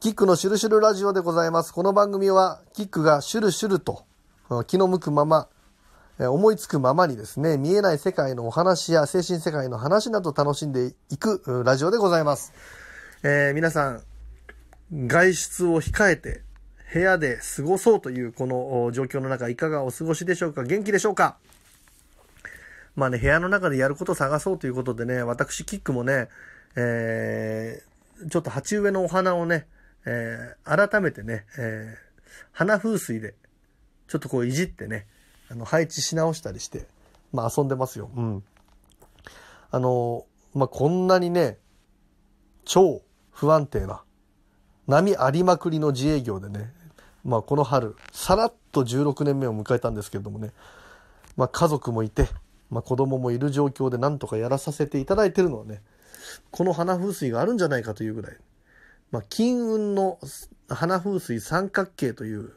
キックのシュルシュルラジオでございます。この番組は、キックがシュルシュルと、気の向くまま、思いつくままにですね、見えない世界のお話や精神世界の話など楽しんでいくラジオでございます。えー、皆さん、外出を控えて、部屋で過ごそうというこの状況の中、いかがお過ごしでしょうか元気でしょうかまあね、部屋の中でやることを探そうということでね、私、キックもね、えー、ちょっと鉢植えのお花をね、えー、改めてね、えー、花風水で、ちょっとこういじってね、あの、配置し直したりして、まあ遊んでますよ。うん。あの、まあこんなにね、超不安定な、波ありまくりの自営業でね、まあこの春、さらっと16年目を迎えたんですけれどもね、まあ家族もいて、まあ子供もいる状況でなんとかやらさせていただいてるのはね、この花風水があるんじゃないかというぐらい、まあ、金運の花風水三角形という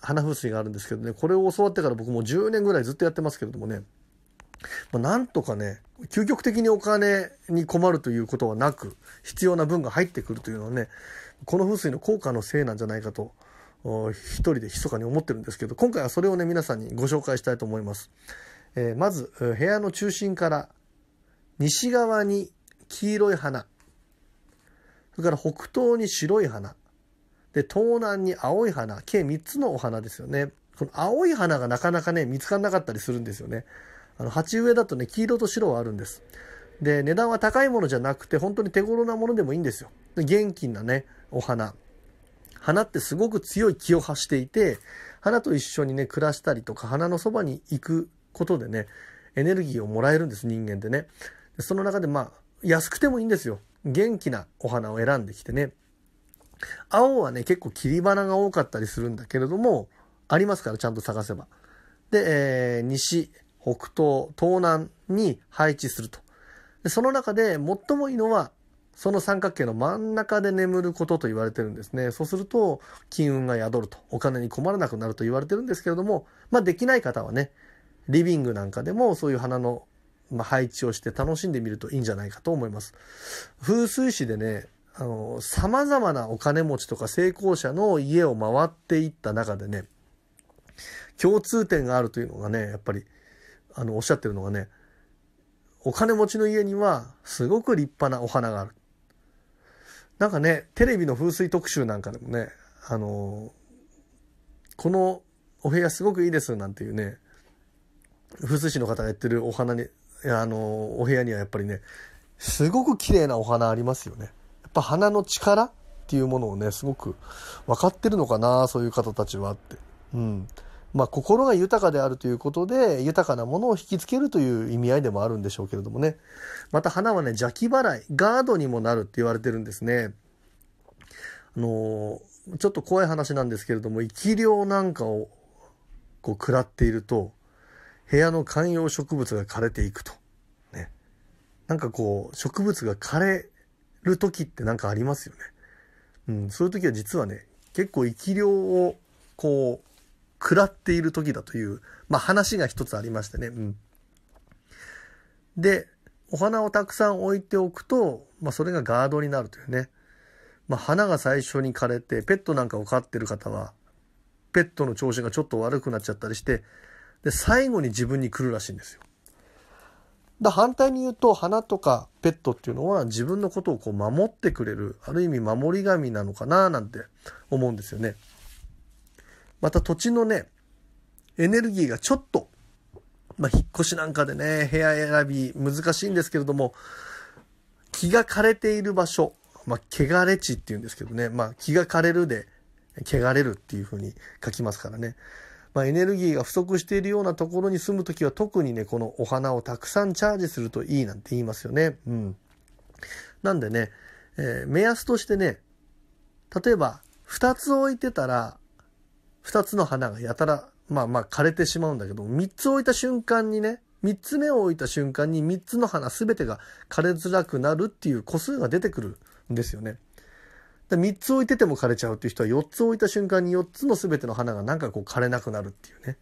花風水があるんですけどね、これを教わってから僕も10年ぐらいずっとやってますけれどもね、まあ、なんとかね、究極的にお金に困るということはなく、必要な分が入ってくるというのはね、この風水の効果のせいなんじゃないかと、一人で密かに思ってるんですけど、今回はそれをね、皆さんにご紹介したいと思います。えー、まず、部屋の中心から西側に黄色い花、それから北東に白い花。で、東南に青い花。計3つのお花ですよね。この青い花がなかなかね、見つからなかったりするんですよね。あの、鉢植えだとね、黄色と白はあるんです。で、値段は高いものじゃなくて、本当に手頃なものでもいいんですよ。で元気なね、お花。花ってすごく強い気を発していて、花と一緒にね、暮らしたりとか、花のそばに行くことでね、エネルギーをもらえるんです、人間でね。その中でまあ、安くてもいいんですよ。元気なお花を選んできてね。青はね、結構切り花が多かったりするんだけれども、ありますからちゃんと探せば。で、えー、西、北東、東南に配置すると。でその中で最もいいのは、その三角形の真ん中で眠ることと言われてるんですね。そうすると、金運が宿ると、お金に困らなくなると言われてるんですけれども、まあできない方はね、リビングなんかでもそういう花のまあ、配置をして楽しんでみるといいんじゃないかと思います。風水師でね、あの、様々なお金持ちとか成功者の家を回っていった中でね、共通点があるというのがね、やっぱり、あの、おっしゃってるのがね、お金持ちの家にはすごく立派なお花がある。なんかね、テレビの風水特集なんかでもね、あの、このお部屋すごくいいですなんていうね、富水市の方がやってるお花に、あの、お部屋にはやっぱりね、すごく綺麗なお花ありますよね。やっぱ花の力っていうものをね、すごく分かってるのかな、そういう方たちはって。うん。まあ、心が豊かであるということで、豊かなものを引きつけるという意味合いでもあるんでしょうけれどもね。また花はね、邪気払い、ガードにもなるって言われてるんですね。あのー、ちょっと怖い話なんですけれども、生き量なんかをこう食らっていると、部屋の観葉植物が枯れていくと。ね。なんかこう、植物が枯れる時ってなんかありますよね。うん、そういう時は実はね、結構生き量をこう、食らっている時だという、まあ話が一つありましてね。うん。で、お花をたくさん置いておくと、まあそれがガードになるというね。まあ花が最初に枯れて、ペットなんかを飼ってる方は、ペットの調子がちょっと悪くなっちゃったりして、で、最後に自分に来るらしいんですよ。だ反対に言うと、花とかペットっていうのは自分のことをこう守ってくれる、ある意味守り神なのかななんて思うんですよね。また土地のね、エネルギーがちょっと、まあ、引っ越しなんかでね、部屋選び難しいんですけれども、気が枯れている場所、まあ、汚れ地っていうんですけどね、まあ、気が枯れるで、汚れるっていう風に書きますからね。まあ、エネルギーが不足しているようなところに住むときは特にね、このお花をたくさんチャージするといいなんて言いますよね。うん。なんでね、えー、目安としてね、例えば2つ置いてたら、2つの花がやたら、まあまあ枯れてしまうんだけど、3つ置いた瞬間にね、3つ目を置いた瞬間に3つの花全てが枯れづらくなるっていう個数が出てくるんですよね。3つ置いてても枯れちゃうっていう人は4つ置いた瞬間に4つの全ての花がなんかこう枯れなくなるっていうね。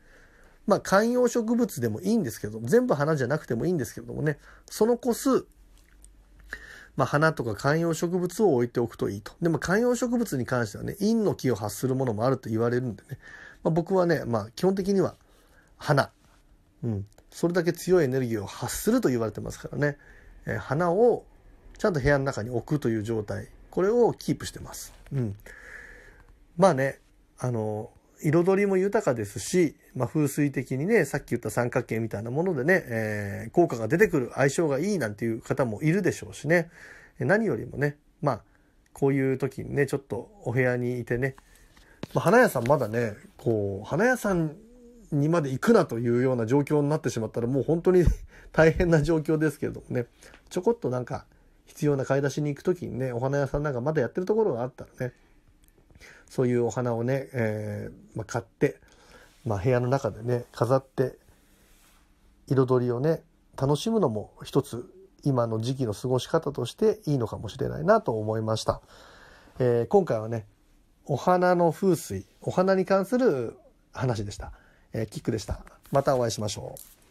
まあ観葉植物でもいいんですけど、全部花じゃなくてもいいんですけどもね、その個数、まあ、花とか観葉植物を置いておくといいと。でも観葉植物に関してはね、陰の木を発するものもあると言われるんでね。まあ、僕はね、まあ、基本的には花。うん。それだけ強いエネルギーを発すると言われてますからね。えー、花をちゃんと部屋の中に置くという状態これをキープしてます。うん。まあね、あの、彩りも豊かですし、まあ、風水的にね、さっき言った三角形みたいなものでね、えー、効果が出てくる、相性がいいなんていう方もいるでしょうしね。何よりもね、まあ、こういう時にね、ちょっとお部屋にいてね、まあ、花屋さんまだね、こう、花屋さんにまで行くなというような状況になってしまったら、もう本当に 大変な状況ですけれどもね、ちょこっとなんか、必要な買い出しに行く時にね、お花屋さんなんかまだやってるところがあったらね、そういうお花をね、えー、まあ、買って、まあ、部屋の中でね、飾って、彩りをね、楽しむのも一つ、今の時期の過ごし方としていいのかもしれないなと思いました。えー、今回はね、お花の風水、お花に関する話でした。えー、キックでした。またお会いしましょう。